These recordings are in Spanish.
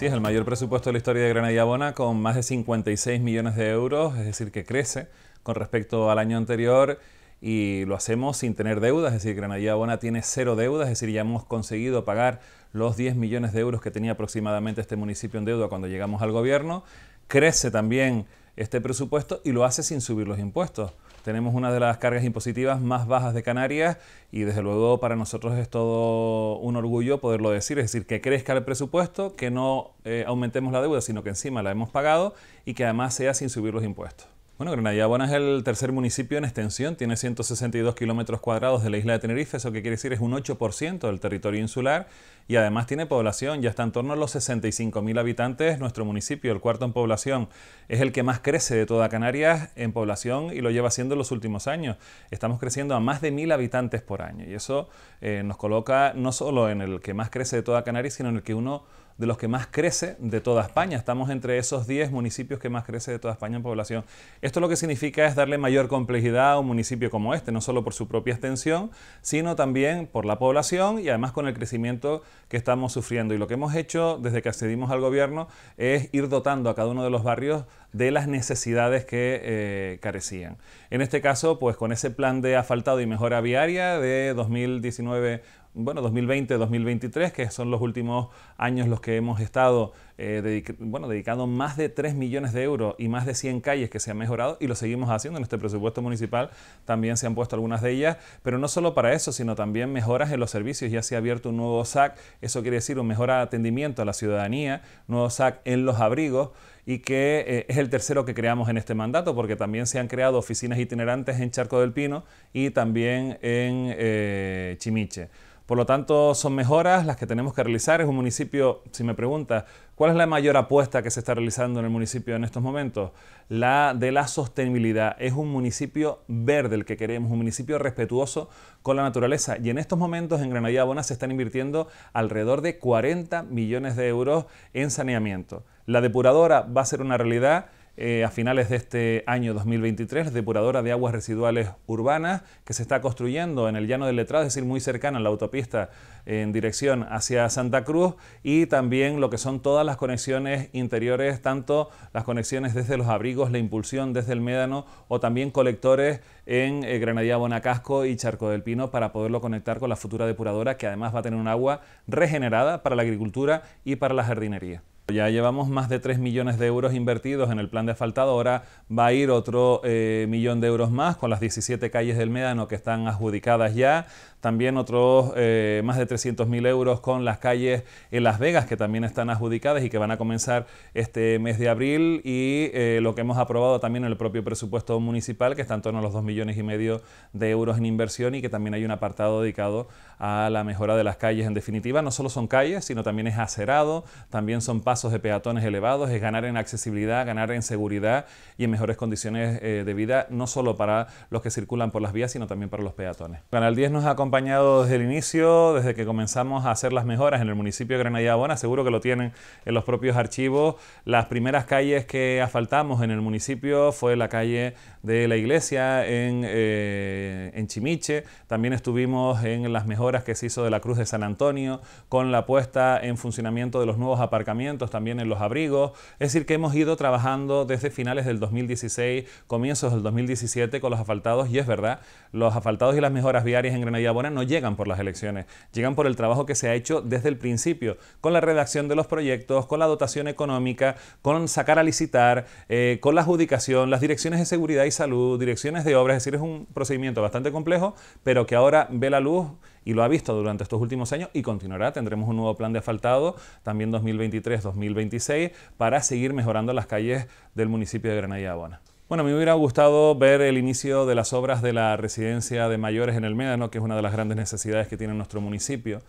Sí, es, el mayor presupuesto de la historia de Granada Bona con más de 56 millones de euros, es decir, que crece con respecto al año anterior y lo hacemos sin tener deudas, es decir, Granada Bona tiene cero deudas, es decir, ya hemos conseguido pagar los 10 millones de euros que tenía aproximadamente este municipio en deuda cuando llegamos al gobierno, crece también este presupuesto y lo hace sin subir los impuestos tenemos una de las cargas impositivas más bajas de Canarias y desde luego para nosotros es todo un orgullo poderlo decir, es decir, que crezca el presupuesto, que no eh, aumentemos la deuda, sino que encima la hemos pagado y que además sea sin subir los impuestos. Bueno, Granadilla Bona es el tercer municipio en extensión, tiene 162 kilómetros cuadrados de la isla de Tenerife, eso que quiere decir es un 8% del territorio insular y además tiene población, ya está en torno a los 65.000 habitantes. Nuestro municipio, el cuarto en población, es el que más crece de toda Canarias en población y lo lleva haciendo en los últimos años. Estamos creciendo a más de mil habitantes por año y eso eh, nos coloca no solo en el que más crece de toda Canarias, sino en el que uno de los que más crece de toda España. Estamos entre esos 10 municipios que más crece de toda España en población. Esto lo que significa es darle mayor complejidad a un municipio como este, no solo por su propia extensión, sino también por la población y además con el crecimiento que estamos sufriendo. Y lo que hemos hecho desde que accedimos al gobierno es ir dotando a cada uno de los barrios de las necesidades que eh, carecían. En este caso, pues con ese plan de asfaltado y mejora viaria de 2019 bueno, 2020-2023, que son los últimos años los que hemos estado eh, bueno, dedicando más de 3 millones de euros y más de 100 calles que se han mejorado y lo seguimos haciendo en este presupuesto municipal. También se han puesto algunas de ellas, pero no solo para eso, sino también mejoras en los servicios. Ya se ha abierto un nuevo SAC, eso quiere decir un mejor atendimiento a la ciudadanía, nuevo SAC en los abrigos y que eh, es el tercero que creamos en este mandato, porque también se han creado oficinas itinerantes en Charco del Pino y también en eh, Chimiche. Por lo tanto, son mejoras las que tenemos que realizar. Es un municipio, si me pregunta, ¿cuál es la mayor apuesta que se está realizando en el municipio en estos momentos? La de la sostenibilidad. Es un municipio verde el que queremos, un municipio respetuoso con la naturaleza. Y en estos momentos en Granadilla Bona se están invirtiendo alrededor de 40 millones de euros en saneamiento. La depuradora va a ser una realidad eh, a finales de este año 2023, depuradora de aguas residuales urbanas que se está construyendo en el llano del Letrado, es decir, muy cercana a la autopista en dirección hacia Santa Cruz y también lo que son todas las conexiones interiores, tanto las conexiones desde los abrigos, la impulsión desde el Médano o también colectores en Granadía eh, Granadilla Bonacasco y Charco del Pino para poderlo conectar con la futura depuradora que además va a tener un agua regenerada para la agricultura y para la jardinería. Ya llevamos más de 3 millones de euros invertidos en el plan de asfaltado, ahora va a ir otro eh, millón de euros más con las 17 calles del Médano que están adjudicadas ya, también otros eh, más de mil euros con las calles en Las Vegas que también están adjudicadas y que van a comenzar este mes de abril y eh, lo que hemos aprobado también en el propio presupuesto municipal que está en torno a los 2 millones y medio de euros en inversión y que también hay un apartado dedicado a la mejora de las calles. En definitiva, no solo son calles, sino también es acerado, también son pasos de peatones elevados, es ganar en accesibilidad, ganar en seguridad y en mejores condiciones eh, de vida, no solo para los que circulan por las vías, sino también para los peatones. Canal 10 nos ha acompañado desde el inicio, desde que comenzamos a hacer las mejoras en el municipio de Granada Abona, seguro que lo tienen en los propios archivos. Las primeras calles que asfaltamos en el municipio fue la calle de la iglesia en, eh, en Chimiche, también estuvimos en las mejoras que se hizo de la Cruz de San Antonio, con la puesta en funcionamiento de los nuevos aparcamientos también en los abrigos. Es decir, que hemos ido trabajando desde finales del 2016, comienzos del 2017 con los asfaltados y es verdad, los asfaltados y las mejoras viarias en Granada y no llegan por las elecciones, llegan por el trabajo que se ha hecho desde el principio, con la redacción de los proyectos, con la dotación económica, con sacar a licitar, eh, con la adjudicación, las direcciones de seguridad y salud, direcciones de obras, es decir, es un procedimiento bastante complejo, pero que ahora ve la luz y lo ha visto durante estos últimos años y continuará. Tendremos un nuevo plan de asfaltado también 2023-2026 para seguir mejorando las calles del municipio de Granada y Abona. Bueno, me hubiera gustado ver el inicio de las obras de la residencia de mayores en el Médano, que es una de las grandes necesidades que tiene nuestro municipio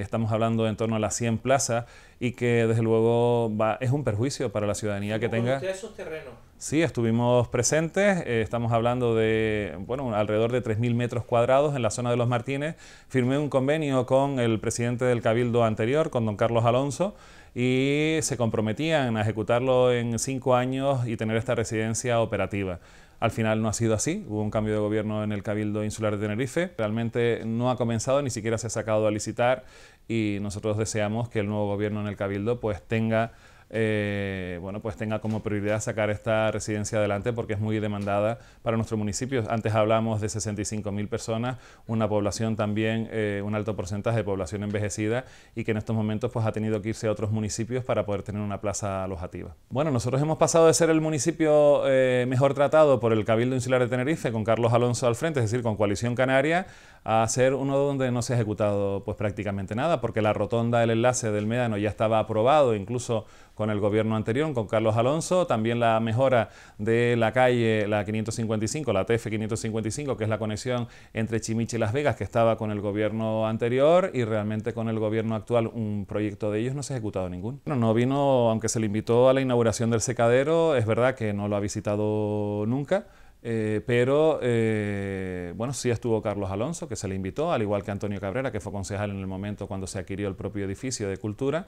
estamos hablando en torno a las 100 plazas y que desde luego es un perjuicio para la ciudadanía que tenga... Usted esos terrenos? Sí, estuvimos presentes, eh, estamos hablando de, bueno, alrededor de 3.000 metros cuadrados en la zona de Los Martínez. Firmé un convenio con el presidente del Cabildo anterior, con don Carlos Alonso, y se comprometían a ejecutarlo en cinco años y tener esta residencia operativa. Al final no ha sido así, hubo un cambio de gobierno en el Cabildo Insular de Tenerife, realmente no ha comenzado, ni siquiera se ha sacado a licitar y nosotros deseamos que el nuevo gobierno en el Cabildo pues tenga eh, bueno, pues tenga como prioridad sacar esta residencia adelante porque es muy demandada para nuestro municipio. Antes hablamos de 65.000 personas, una población también, eh, un alto porcentaje de población envejecida y que en estos momentos pues ha tenido que irse a otros municipios para poder tener una plaza alojativa. Bueno, nosotros hemos pasado de ser el municipio eh, mejor tratado por el Cabildo Insular de Tenerife con Carlos Alonso al frente, es decir, con Coalición Canaria, a hacer uno donde no se ha ejecutado pues prácticamente nada, porque la rotonda del enlace del Médano ya estaba aprobado incluso con el gobierno anterior, con Carlos Alonso, también la mejora de la calle, la 555, la TF 555, que es la conexión entre Chimichi y Las Vegas, que estaba con el gobierno anterior y realmente con el gobierno actual un proyecto de ellos no se ha ejecutado ningún. no vino, aunque se le invitó a la inauguración del secadero, es verdad que no lo ha visitado nunca. Eh, pero eh, bueno, sí estuvo Carlos Alonso, que se le invitó, al igual que Antonio Cabrera, que fue concejal en el momento cuando se adquirió el propio edificio de cultura.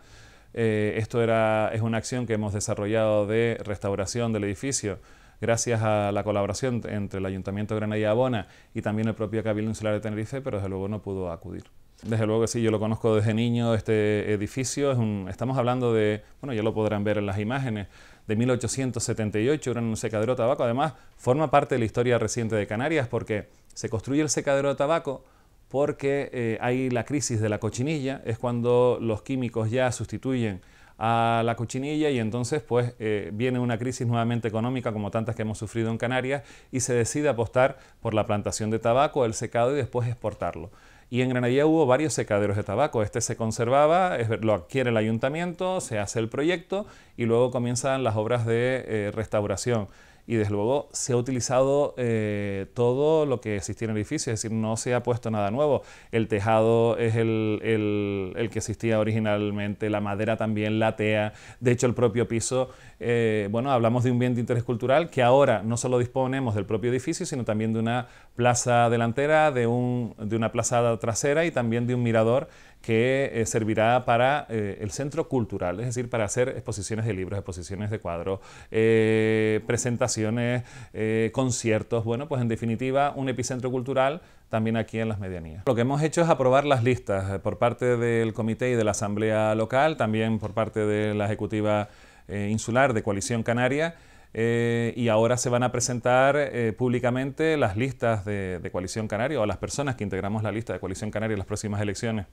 Eh, esto era, es una acción que hemos desarrollado de restauración del edificio gracias a la colaboración entre el Ayuntamiento de Granada y Abona y también el propio Cabildo Insular de Tenerife, pero desde luego no pudo acudir. Desde luego que sí, yo lo conozco desde niño, este edificio, estamos hablando de, bueno, ya lo podrán ver en las imágenes, de 1878, era un secadero de tabaco. Además, forma parte de la historia reciente de Canarias porque se construye el secadero de tabaco porque eh, hay la crisis de la cochinilla, es cuando los químicos ya sustituyen a la cochinilla y entonces pues eh, viene una crisis nuevamente económica como tantas que hemos sufrido en Canarias y se decide apostar por la plantación de tabaco, el secado y después exportarlo. Y en Granadilla hubo varios secaderos de tabaco. Este se conservaba, lo adquiere el ayuntamiento, se hace el proyecto y luego comienzan las obras de eh, restauración y desde luego se ha utilizado eh, todo lo que existía en el edificio, es decir, no se ha puesto nada nuevo. El tejado es el, el, que existía originalmente, la madera también, la tea, de hecho el propio piso, eh, bueno, hablamos de un bien de interés cultural que ahora no solo disponemos del propio edificio, sino también de una plaza delantera, de, un, de una plaza trasera y también de un mirador que eh, servirá para eh, el centro cultural, es decir, para hacer exposiciones de libros, exposiciones de cuadros, eh, presentaciones, conciertos, bueno, pues en definitiva un epicentro cultural también aquí en las medianías. Lo que hemos hecho es aprobar las listas por parte del comité y de la asamblea local, también por parte de la ejecutiva insular de Coalición Canaria. y ahora se van a presentar públicamente las listas de Coalición Canaria o las personas que integramos la lista de Coalición Canaria en las próximas elecciones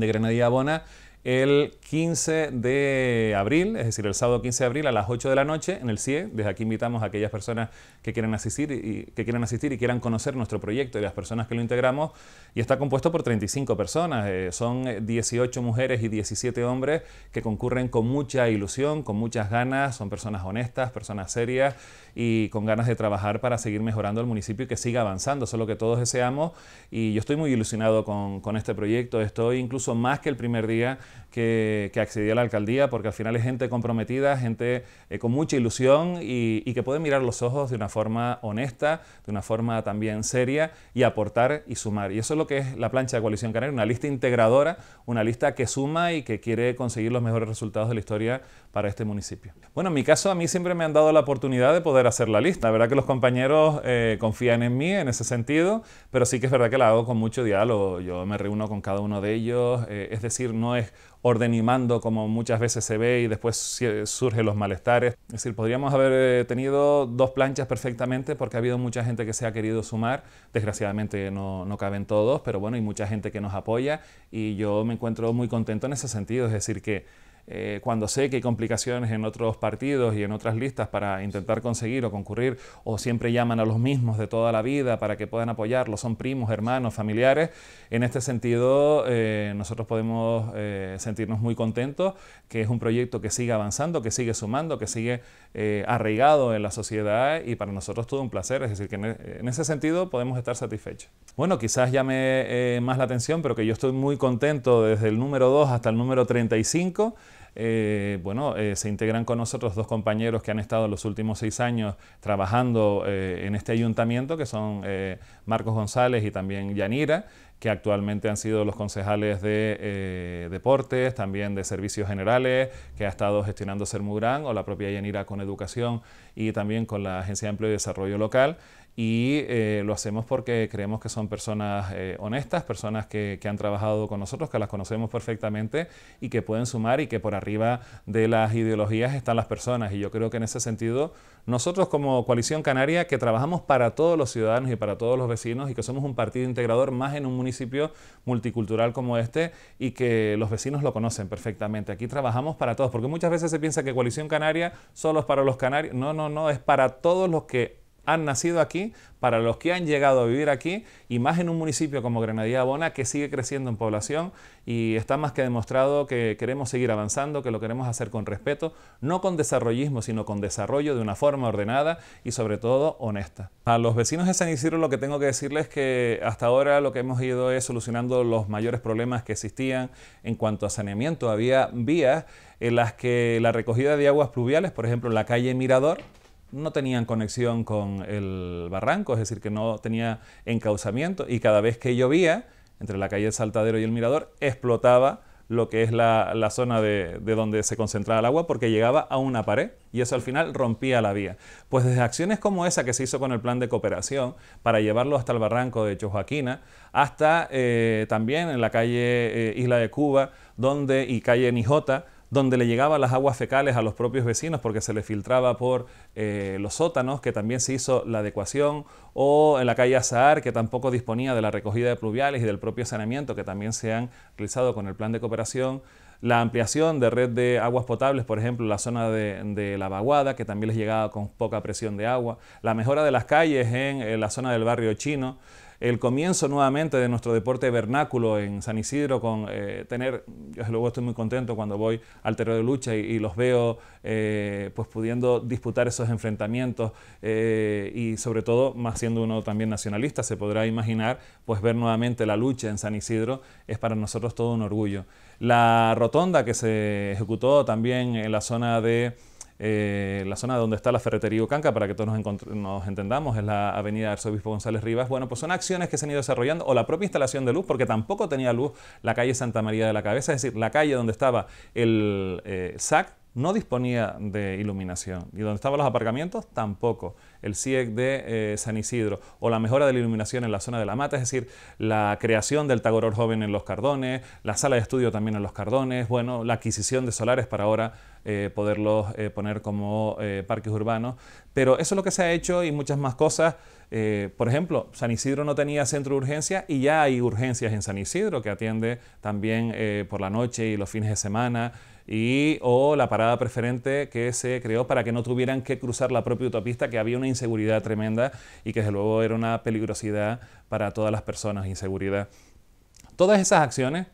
de Granadilla Abona el 15 de abril, es decir, el sábado 15 de abril a las 8 de la noche en el CIE. Desde aquí invitamos a aquellas personas que quieran asistir y, que quieran, asistir y quieran conocer nuestro proyecto y las personas que lo integramos. Y está compuesto por 35 personas. Eh, son 18 eh, mujeres y 17 hombres que concurren con mucha ilusión, con muchas ganas. Son personas honestas, personas serias y con ganas de trabajar para seguir mejorando el municipio y que siga avanzando. Eso es lo que todos deseamos. Y yo estoy muy ilusionado con, con este proyecto. Estoy incluso más que el primer día que, que a la alcaldía, porque al final es gente comprometida, gente eh, con mucha ilusión y, que puede mirar los ojos de una forma honesta, de una forma también seria y aportar y sumar. Y eso es lo que es la plancha de Coalición Canaria, una lista integradora, una lista que suma y que quiere conseguir los mejores resultados de la historia para este municipio. Bueno, en mi caso a mí siempre me han dado la oportunidad de poder hacer la lista. La verdad que los compañeros eh, confían en mí en ese sentido, pero sí que es verdad que la hago con mucho diálogo. Yo me reúno con cada uno de ellos, eh, es decir, no es orden y mando como muchas veces se ve y después surgen los malestares. Es decir, podríamos haber eh, tenido dos planchas perfectamente porque ha habido mucha gente que se ha querido sumar. Desgraciadamente no, no caben todos, pero bueno, hay mucha gente que nos apoya y yo me encuentro muy contento en ese sentido. Es decir, que eh, cuando sé que hay complicaciones en otros partidos y en otras listas para intentar conseguir o concurrir, o siempre llaman a los mismos de toda la vida para que puedan apoyarlos, son primos, hermanos, familiares, en este sentido eh, nosotros podemos eh, sentirnos muy contentos que es un proyecto que sigue avanzando, que sigue sumando, que sigue arraigado en la sociedad y para nosotros todo un placer, es decir, que en, e, en ese sentido podemos estar satisfechos. Bueno, quizás llame más la atención, pero que yo estoy muy contento desde el número 2 hasta el número 35. Eh, bueno, eh, se integran con nosotros dos compañeros que han estado los últimos seis años trabajando eh, en este ayuntamiento, que son Marcos González y también Yanira que actualmente han sido los concejales de deportes, también de servicios generales, que ha estado gestionando Sermurán o la propia Yanira con educación y también con la Agencia de Empleo y Desarrollo Local y eh, lo hacemos porque creemos que son personas eh, honestas, personas que, que, han trabajado con nosotros, que las conocemos perfectamente y que pueden sumar y que por arriba de las ideologías están las personas. Y yo creo que en ese sentido, nosotros como Coalición Canaria, que trabajamos para todos los ciudadanos y para todos los vecinos y que somos un partido integrador más en un municipio multicultural como este y que los vecinos lo conocen perfectamente. Aquí trabajamos para todos, porque muchas veces se piensa que Coalición Canaria solo es para los canarios. No, no, no, es para todos los que han nacido aquí, para los que han llegado a vivir aquí y más en un municipio como Granadilla Abona que sigue creciendo en población y está más que demostrado que queremos seguir avanzando, que lo queremos hacer con respeto, no con desarrollismo, sino con desarrollo de una forma ordenada y sobre todo honesta. A los vecinos de San Isidro lo que tengo que decirles es que hasta ahora lo que hemos ido es solucionando los mayores problemas que existían en cuanto a saneamiento. Había vías en las que la recogida de aguas pluviales, por ejemplo, en la calle Mirador, no tenían conexión con el barranco, es decir, que no tenía encauzamiento y cada vez que llovía, entre la calle Saltadero y el Mirador, explotaba lo que es la, zona de, de, donde se concentraba el agua porque llegaba a una pared y eso al final rompía la vía. Pues desde acciones como esa que se hizo con el plan de cooperación para llevarlo hasta el barranco de Chojoaquina, hasta eh, también en la calle eh, Isla de Cuba donde, y calle Nijota, donde le llegaban las aguas fecales a los propios vecinos porque se le filtraba por eh, los sótanos, que también se hizo la adecuación, o en la calle Azahar, que tampoco disponía de la recogida de pluviales y del propio saneamiento, que también se han realizado con el plan de cooperación. La ampliación de red de aguas potables, por ejemplo, la zona de, La Vaguada, que también les llegaba con poca presión de agua. La mejora de las calles en eh, la zona del barrio chino el comienzo nuevamente de nuestro deporte vernáculo en San Isidro, con eh, tener, yo luego estoy muy contento cuando voy al terreno de lucha y, los veo eh, pues pudiendo disputar esos enfrentamientos eh, y sobre todo, más siendo uno también nacionalista, se podrá imaginar, pues ver nuevamente la lucha en San Isidro es para nosotros todo un orgullo. La rotonda que se ejecutó también en la zona de... Eh, la zona donde está la ferretería Ucanca, para que todos nos, entendamos, es la avenida Arzobispo González Rivas. Bueno, pues son acciones que se han ido desarrollando, o la propia instalación de luz, porque tampoco tenía luz la calle Santa María de la Cabeza, es decir, la calle donde estaba el eh, SAC no disponía de iluminación, y donde estaban los aparcamientos tampoco el CIEC e de eh, San Isidro, o la mejora de la iluminación en la zona de la mata, es decir, la creación del Tagoror Joven en Los Cardones, la sala de estudio también en Los Cardones, bueno, la adquisición de solares para ahora eh, poderlos eh, poner como parques urbanos. Pero eso es lo que se ha hecho y muchas más cosas. por ejemplo, San Isidro no tenía centro de urgencia y ya hay urgencias en San Isidro que atiende también por la noche y los fines de semana y, o la parada preferente que se creó para que no tuvieran que cruzar la propia autopista, que había una inseguridad tremenda y que desde luego era una peligrosidad para todas las personas, inseguridad. Todas esas acciones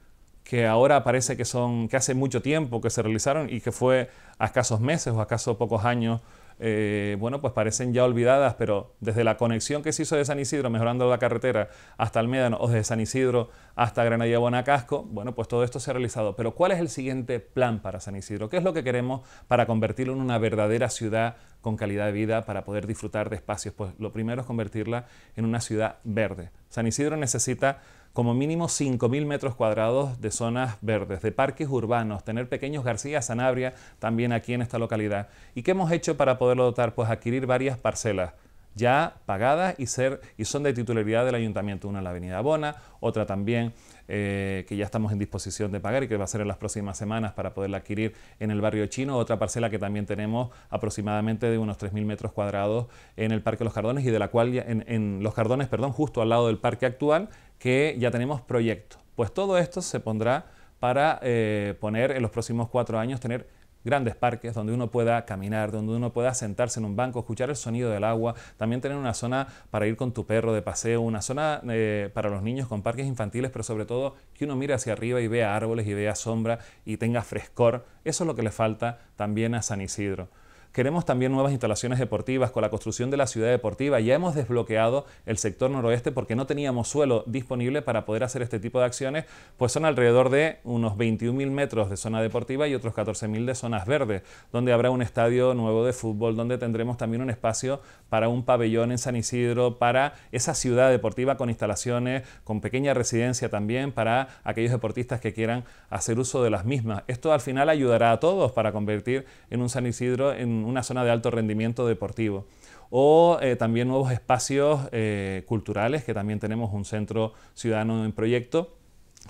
que ahora parece que son, que hace mucho tiempo que se realizaron y que fue a escasos meses o a pocos años eh, bueno, pues parecen ya olvidadas, pero desde la conexión que se hizo de San Isidro, mejorando la carretera hasta Almédano, o desde San Isidro hasta Granadilla Casco, bueno, pues todo esto se ha realizado. Pero ¿cuál es el siguiente plan para San Isidro? ¿Qué es lo que queremos para convertirlo en una verdadera ciudad con calidad de vida para poder disfrutar de espacios? Pues lo primero es convertirla en una ciudad verde. San Isidro necesita como mínimo 5.000 metros cuadrados de zonas verdes, de parques urbanos, tener pequeños García Sanabria también aquí en esta localidad. ¿Y qué hemos hecho para poderlo dotar? Pues adquirir varias parcelas ya pagadas y, ser, y son de titularidad del ayuntamiento, una en la avenida Bona, otra también eh, que ya estamos en disposición de pagar y que va a ser en las próximas semanas para poderla adquirir en el barrio chino. Otra parcela que también tenemos aproximadamente de unos 3.000 metros cuadrados en el Parque Los Cardones y de la cual, ya, en, Los Cardones, perdón, justo al lado del parque actual, que ya tenemos proyecto. Pues todo esto se pondrá para eh, poner en los próximos cuatro años, tener grandes parques donde uno pueda caminar, donde uno pueda sentarse en un banco, escuchar el sonido del agua, también tener una zona para ir con tu perro de paseo, una zona eh, para los niños con parques infantiles, pero sobre todo que uno mire hacia arriba y vea árboles y vea sombra y tenga frescor. Eso es lo que le falta también a San Isidro. Queremos también nuevas instalaciones deportivas con la construcción de la ciudad deportiva. Ya hemos desbloqueado el sector noroeste porque no teníamos suelo disponible para poder hacer este tipo de acciones, pues son alrededor de unos 21.000 metros de zona deportiva y otros 14.000 de zonas verdes, donde habrá un estadio nuevo de fútbol, donde tendremos también un espacio para un pabellón en San Isidro, para esa ciudad deportiva con instalaciones, con pequeña residencia también para aquellos deportistas que quieran hacer uso de las mismas. Esto al final ayudará a todos para convertir en un San Isidro en una zona de alto rendimiento deportivo o eh, también nuevos espacios eh, culturales, que también tenemos un centro ciudadano en proyecto,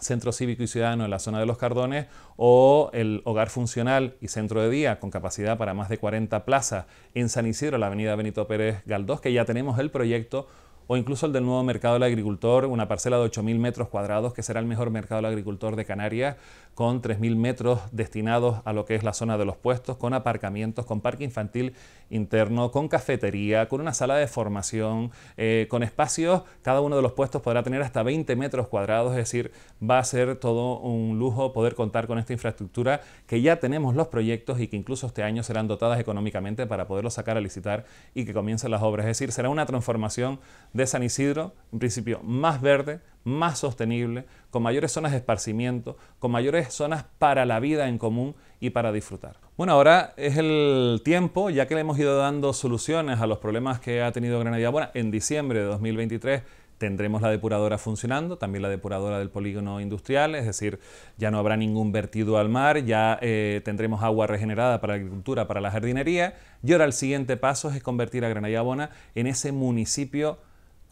centro cívico y ciudadano en la zona de los Cardones, o el hogar funcional y centro de día con capacidad para más de 40 plazas en San Isidro, la avenida Benito Pérez Galdós, que ya tenemos el proyecto o incluso el del nuevo mercado del agricultor, una parcela de 8.000 metros cuadrados, que será el mejor mercado del agricultor de Canarias, con 3.000 metros destinados a lo que es la zona de los puestos, con aparcamientos, con parque infantil interno, con cafetería, con una sala de formación, eh, con espacios, cada uno de los puestos podrá tener hasta 20 metros cuadrados, es decir, va a ser todo un lujo poder contar con esta infraestructura que ya tenemos los proyectos y que incluso este año serán dotadas económicamente para poderlos sacar a licitar y que comiencen las obras, es decir, será una transformación de San Isidro, un principio más verde, más sostenible, con mayores zonas de esparcimiento, con mayores zonas para la vida en común y para disfrutar. Bueno, ahora es el tiempo, ya que le hemos ido dando soluciones a los problemas que ha tenido Granadilla Abona, en diciembre de 2023 tendremos la depuradora funcionando, también la depuradora del polígono industrial, es decir, ya no habrá ningún vertido al mar, ya eh, tendremos agua regenerada para la agricultura, para la jardinería, y ahora el siguiente paso es convertir a Granadilla Bona en ese municipio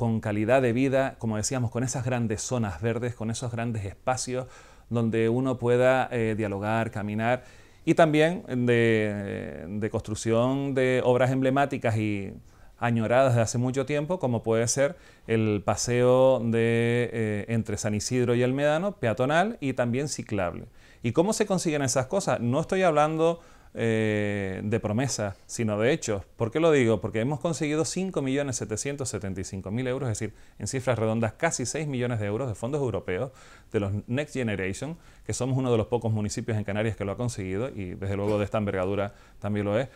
con calidad de vida, como decíamos, con esas grandes zonas verdes, con esos grandes espacios donde uno pueda eh, dialogar, caminar y también de, construcción de obras emblemáticas y añoradas de hace mucho tiempo, como puede ser el paseo de, eh, entre San Isidro y El Medano, peatonal y también ciclable. ¿Y cómo se consiguen esas cosas? No estoy hablando eh, de promesa, sino de hechos. ¿Por qué lo digo? Porque hemos conseguido 5.775.000 euros, es decir, en cifras redondas, casi 6 millones de euros de fondos europeos de los Next Generation, que somos uno de los pocos municipios en Canarias que lo ha conseguido y desde luego de esta envergadura también lo es,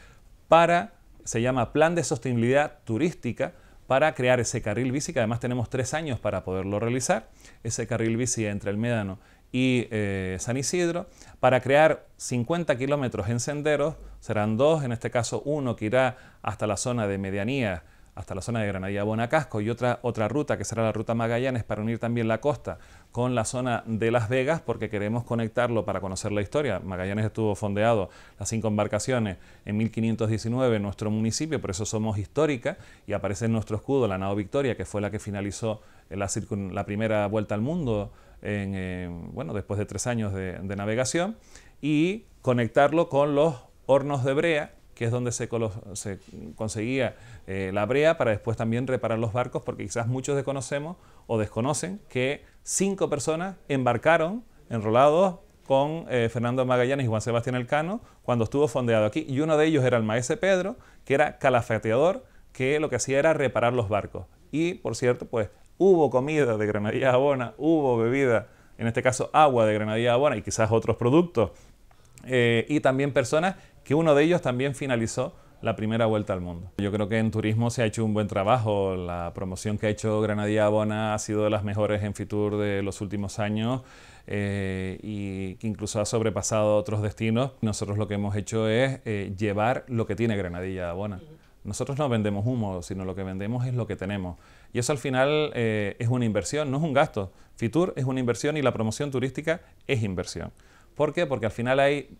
para, se llama Plan de Sostenibilidad Turística, para crear ese carril bici, que además tenemos tres años para poderlo realizar, ese carril bici entre el Médano y eh, San Isidro, para crear 50 kilómetros en senderos, serán dos, en este caso uno que irá hasta la zona de medianía, hasta la zona de Granadilla Bonacasco y otra, otra ruta que será la ruta Magallanes para unir también la costa con la zona de Las Vegas porque queremos conectarlo para conocer la historia. Magallanes estuvo fondeado las cinco embarcaciones en 1519 en nuestro municipio, por eso somos histórica y aparece en nuestro escudo la nao Victoria que fue la que finalizó la, la primera vuelta al mundo eh, bueno, después de tres años de, navegación, y conectarlo con los hornos de brea, que es donde se, conseguía eh, la brea para después también reparar los barcos, porque quizás muchos desconocemos o desconocen que cinco personas embarcaron enrolados con eh, Fernando Magallanes y Juan Sebastián Elcano cuando estuvo fondeado aquí, y uno de ellos era el maese Pedro, que era calafateador, que lo que hacía era reparar los barcos. Y, por cierto, pues hubo comida de granadilla abona, hubo bebida, en este caso agua de granadilla abona y quizás otros productos. Eh, y también personas que uno de ellos también finalizó la primera vuelta al mundo. Yo creo que en turismo se ha hecho un buen trabajo. La promoción que ha hecho Granadilla Abona ha sido de las mejores en Fitur de los últimos años eh, y que incluso ha sobrepasado otros destinos. Nosotros lo que hemos hecho es eh, llevar lo que tiene Granadilla Abona. Nosotros no vendemos humo, sino lo que vendemos es lo que tenemos. Y eso al final eh, es una inversión, no es un gasto. Fitur es una inversión y la promoción turística es inversión. ¿Por qué? Porque al final hay,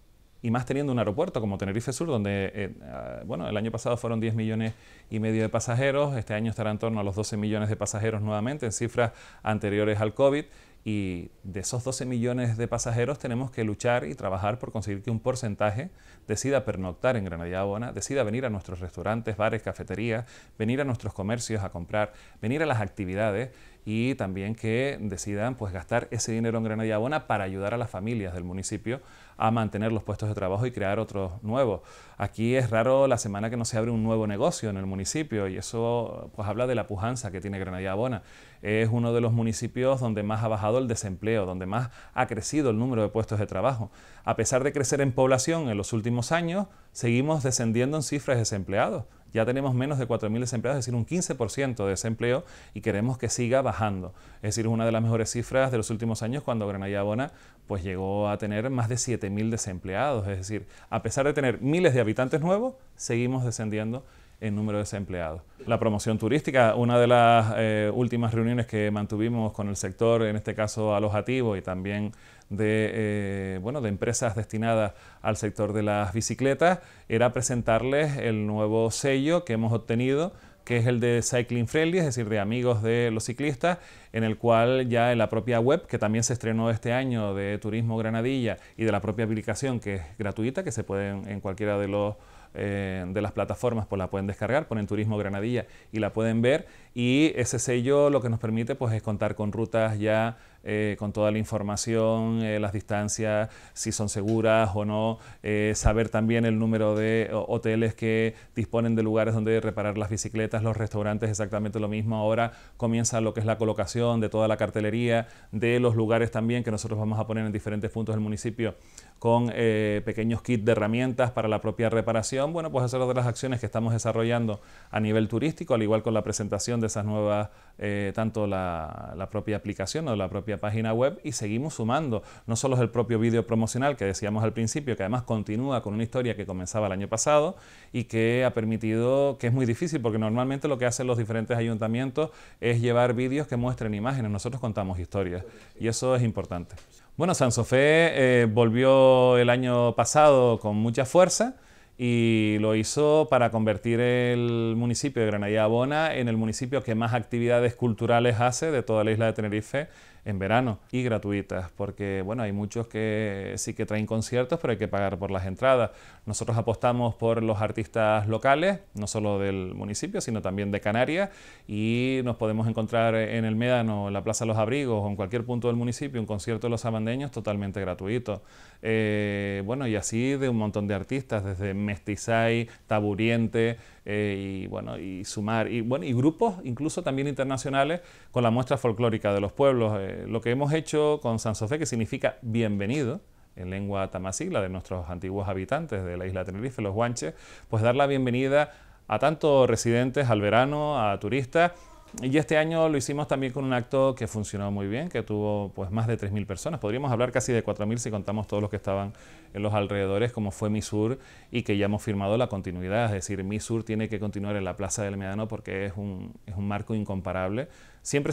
y más teniendo un aeropuerto como Tenerife Sur, donde, eh, ah, bueno, el año pasado fueron 10 millones y medio de pasajeros, este año estará en torno a los 12 millones de pasajeros nuevamente, en cifras anteriores al COVID y de esos 12 millones de pasajeros tenemos que luchar y trabajar por conseguir que un porcentaje decida pernoctar en Granada y Abona, decida venir a nuestros restaurantes, bares, cafeterías, venir a nuestros comercios a comprar, venir a las actividades y también que decidan pues gastar ese dinero en Granada y Abona para ayudar a las familias del municipio a mantener los puestos de trabajo y crear otros nuevos. Aquí es raro la semana que no se abre un nuevo negocio en el municipio y eso pues habla de la pujanza que tiene Granada y Abona es uno de los municipios donde más ha bajado el desempleo, donde más ha crecido el número de puestos de trabajo. A pesar de crecer en población en los últimos años, seguimos descendiendo en cifras de desempleados. Ya tenemos menos de 4.000 desempleados, es decir, un 15% de desempleo y queremos que siga bajando. Es decir, es una de las mejores cifras de los últimos años cuando Granada Bona pues llegó a tener más de 7.000 desempleados. Es decir, a pesar de tener miles de habitantes nuevos, seguimos descendiendo en número de desempleados. La promoción turística, una de las eh, últimas reuniones que mantuvimos con el sector, en este caso alojativo y también de, eh, bueno, de empresas destinadas al sector de las bicicletas, era presentarles el nuevo sello que hemos obtenido que es el de Cycling Friendly, es decir, de amigos de los ciclistas, en el cual ya en la propia web, que también se estrenó este año de Turismo Granadilla y de la propia aplicación, que es gratuita, que se pueden en cualquiera de los eh, de las plataformas, pues la pueden descargar, ponen Turismo Granadilla y la pueden ver. Y ese sello lo que nos permite pues, es contar con rutas ya eh, con toda la información, eh, las distancias, si son seguras o no, eh, saber también el número de hoteles que disponen de lugares donde reparar las bicicletas, los restaurantes, exactamente lo mismo. Ahora comienza lo que es la colocación de toda la cartelería, de los lugares también que nosotros vamos a poner en diferentes puntos del municipio con pequeños kits de herramientas para la propia reparación. Bueno, pues hacer de las acciones que estamos desarrollando a nivel turístico, al igual con la presentación esas nuevas, eh, tanto la, propia aplicación o la propia página web y seguimos sumando. No solo es el propio vídeo promocional que decíamos al principio, que además continúa con una historia que comenzaba el año pasado y que ha permitido, que es muy difícil porque normalmente lo que hacen los diferentes ayuntamientos es llevar vídeos que muestren imágenes. Nosotros contamos historias y eso es importante. Bueno, San eh, volvió el año pasado con mucha fuerza y lo hizo para convertir el municipio de Granadilla Abona en el municipio que más actividades culturales hace de toda la isla de Tenerife en verano y gratuitas, porque bueno, hay muchos que sí que traen conciertos, pero hay que pagar por las entradas. Nosotros apostamos por los artistas locales, no solo del municipio, sino también de Canarias, y nos podemos encontrar en el Médano, en la Plaza Los Abrigos o en cualquier punto del municipio un concierto de los sabandeños totalmente gratuito. Eh, bueno, y así de un montón de artistas, desde Mestizay, Taburiente, eh, y bueno, y Sumar, y bueno, y grupos incluso también internacionales con la muestra folclórica de los pueblos. Eh, lo que hemos hecho con San Sofé, que significa bienvenido, en lengua la de nuestros antiguos habitantes de la isla Tenerife, los guanches, pues dar la bienvenida a tantos residentes al verano, a turistas, y este año lo hicimos también con un acto que funcionó muy bien, que tuvo pues más de 3.000 personas. Podríamos hablar casi de 4.000 si contamos todos los que estaban en los alrededores, como fue Misur, y que ya hemos firmado la continuidad. Es decir, Misur tiene que continuar en la Plaza del Médano porque es un, marco incomparable. Siempre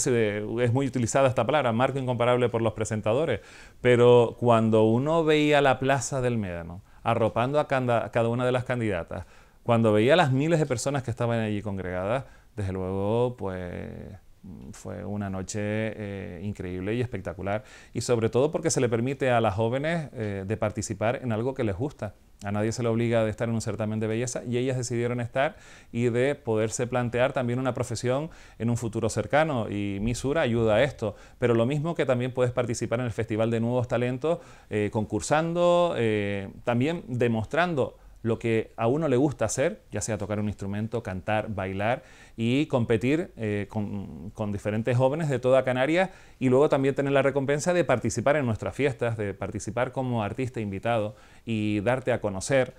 es muy utilizada esta palabra, marco incomparable por los presentadores, pero cuando uno veía la Plaza del Medano arropando a cada una de las candidatas, cuando veía las miles de personas que estaban allí congregadas, desde luego, pues fue una noche eh, increíble y espectacular. Y sobre todo porque se le permite a las jóvenes eh, de participar en algo que les gusta. A nadie se le obliga de estar en un certamen de belleza y ellas decidieron estar y de poderse plantear también una profesión en un futuro cercano y Misura ayuda a esto. Pero lo mismo que también puedes participar en el Festival de Nuevos Talentos eh, concursando, también demostrando lo que a uno le gusta hacer, ya sea tocar un instrumento, cantar, bailar y competir eh, con, con, diferentes jóvenes de toda Canarias y luego también tener la recompensa de participar en nuestras fiestas, de participar como artista invitado y darte a conocer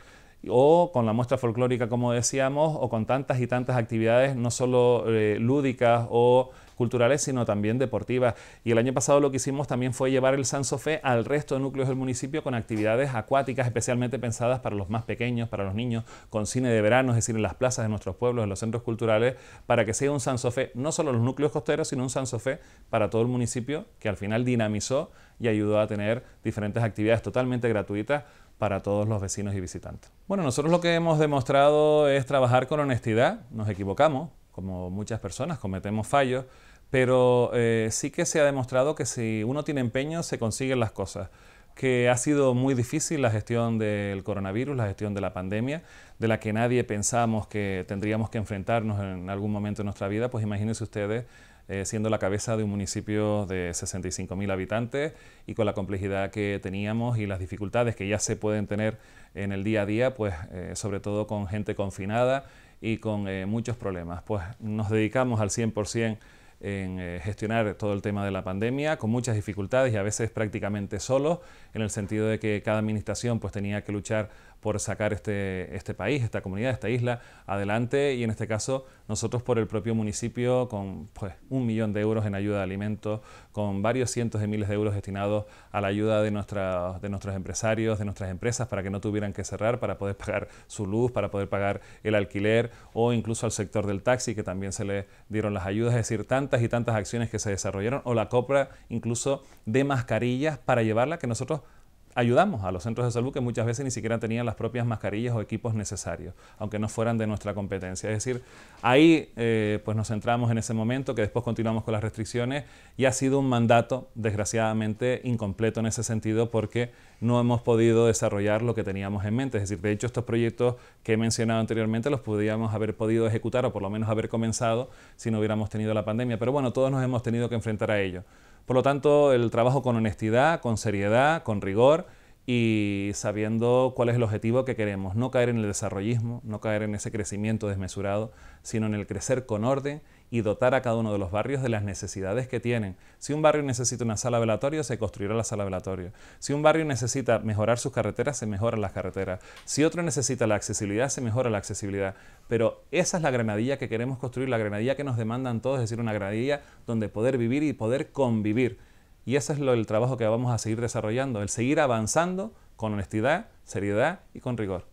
o con la muestra folclórica, como decíamos, o con tantas y tantas actividades, no solo eh, lúdicas o culturales, sino también deportivas. Y el año pasado lo que hicimos también fue llevar el Sansofé al resto de núcleos del municipio con actividades acuáticas especialmente pensadas para los más pequeños, para los niños, con cine de verano, es decir, en las plazas de nuestros pueblos, en los centros culturales, para que sea un Sansofé, no solo en los núcleos costeros, sino un Sansofé para todo el municipio, que al final dinamizó y ayudó a tener diferentes actividades totalmente gratuitas para todos los vecinos y visitantes. Bueno, nosotros lo que hemos demostrado es trabajar con honestidad, nos equivocamos, como muchas personas cometemos fallos, pero eh, sí que se ha demostrado que si uno tiene empeño se consiguen las cosas que ha sido muy difícil la gestión del coronavirus, la gestión de la pandemia, de la que nadie pensamos que tendríamos que enfrentarnos en algún momento de nuestra vida, pues imagínense ustedes eh, siendo la cabeza de un municipio de 65.000 habitantes y con la complejidad que teníamos y las dificultades que ya se pueden tener en el día a día, pues eh, sobre todo con gente confinada y con eh, muchos problemas. Pues nos dedicamos al 100% en gestionar todo el tema de la pandemia con muchas dificultades y a veces prácticamente solo, en el sentido de que cada administración pues tenía que luchar por sacar este, este país, esta comunidad, esta isla adelante y en este caso nosotros por el propio municipio con pues, un millón de euros en ayuda de alimentos, con varios cientos de miles de euros destinados a la ayuda de, de nuestros empresarios, de nuestras empresas para que no tuvieran que cerrar, para poder pagar su luz, para poder pagar el alquiler o incluso al sector del taxi que también se le dieron las ayudas, es decir, tantas y tantas acciones que se desarrollaron o la compra incluso de mascarillas para llevarla que nosotros ayudamos a los centros de salud que muchas veces ni siquiera tenían las propias mascarillas o equipos necesarios, aunque no fueran de nuestra competencia. Es decir, ahí eh, pues nos centramos en ese momento, que después continuamos con las restricciones y ha sido un mandato desgraciadamente incompleto en ese sentido porque no hemos podido desarrollar lo que teníamos en mente. Es decir, de hecho, estos proyectos que he mencionado anteriormente los podríamos haber podido ejecutar o por lo menos haber comenzado si no hubiéramos tenido la pandemia. Pero bueno, todos nos hemos tenido que enfrentar a ello. Por lo tanto, el trabajo con honestidad, con seriedad, con rigor y sabiendo cuál es el objetivo que queremos. No caer en el desarrollismo, no caer en ese crecimiento desmesurado, sino en el crecer con orden y dotar a cada uno de los barrios de las necesidades que tienen. Si un barrio necesita una sala velatoria, se construirá la sala velatoria. Si un barrio necesita mejorar sus carreteras, se mejoran las carreteras. Si otro necesita la accesibilidad, se mejora la accesibilidad. Pero esa es la granadilla que queremos construir, la granadilla que nos demandan todos, es decir, una granadilla donde poder vivir y poder convivir. Y ese es lo, el trabajo que vamos a seguir desarrollando, el seguir avanzando con honestidad, seriedad y con rigor.